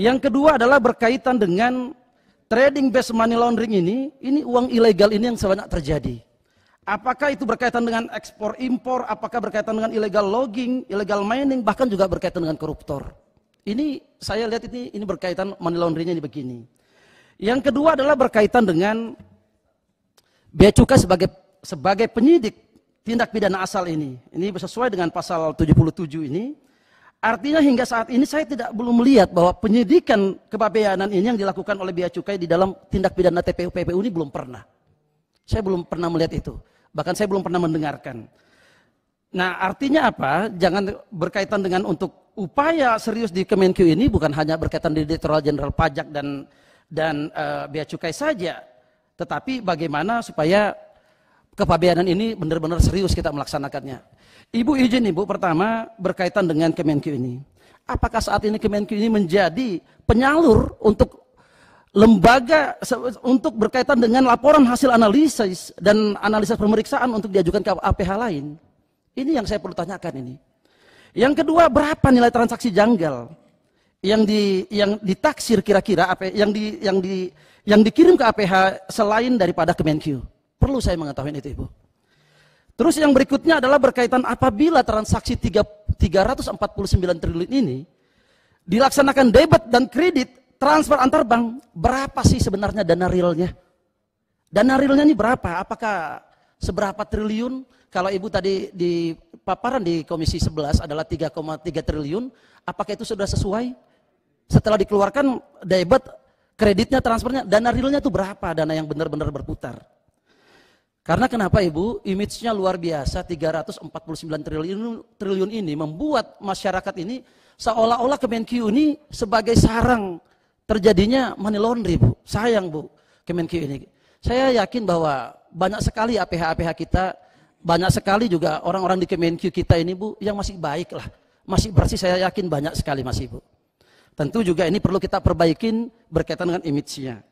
Yang kedua adalah berkaitan dengan trading based money laundering ini, ini uang ilegal ini yang sebanyak terjadi. Apakah itu berkaitan dengan ekspor impor, apakah berkaitan dengan illegal logging, illegal mining, bahkan juga berkaitan dengan koruptor. Ini saya lihat ini ini berkaitan money laundering ini begini. Yang kedua adalah berkaitan dengan bea cukai sebagai sebagai penyidik tindak pidana asal ini. Ini sesuai dengan pasal 77 ini. Artinya hingga saat ini saya tidak belum melihat bahwa penyidikan kepabeanan ini yang dilakukan oleh Bea Cukai di dalam tindak pidana TPU-PPU ini belum pernah. Saya belum pernah melihat itu. Bahkan saya belum pernah mendengarkan. Nah artinya apa? Jangan berkaitan dengan untuk upaya serius di Kemenkyu ini bukan hanya berkaitan di Direktorat Jenderal Pajak dan dan uh, Bea Cukai saja. Tetapi bagaimana supaya kepabeanan ini benar-benar serius kita melaksanakannya. Ibu izin Ibu pertama berkaitan dengan Kemenkyu ini. Apakah saat ini Kemenkyu ini menjadi penyalur untuk lembaga untuk berkaitan dengan laporan hasil analisis dan analisis pemeriksaan untuk diajukan ke APH lain? Ini yang saya perlu tanyakan ini. Yang kedua, berapa nilai transaksi janggal yang di yang ditaksir kira-kira apa yang di yang di yang dikirim ke APH selain daripada Kemenkyu? Perlu saya mengetahui itu Ibu. Terus yang berikutnya adalah berkaitan apabila transaksi 3, 349 triliun ini dilaksanakan debit dan kredit transfer antar bank, berapa sih sebenarnya dana realnya? Dana realnya ini berapa? Apakah seberapa triliun? Kalau Ibu tadi di paparan di Komisi 11 adalah 3,3 triliun, apakah itu sudah sesuai? Setelah dikeluarkan debit, kreditnya, transfernya, dana realnya itu berapa? Dana yang benar-benar berputar. Karena kenapa Ibu? Image-nya luar biasa 349 triliun triliun ini membuat masyarakat ini seolah-olah Kemenkyu ini sebagai sarang terjadinya money laundry, Bu. Sayang, Bu, Kemenkyu ini. Saya yakin bahwa banyak sekali APH-APH kita, banyak sekali juga orang-orang di Kemenkyu kita ini, Bu, yang masih baik lah. Masih bersih, saya yakin banyak sekali masih, Bu. Tentu juga ini perlu kita perbaikin berkaitan dengan image-nya.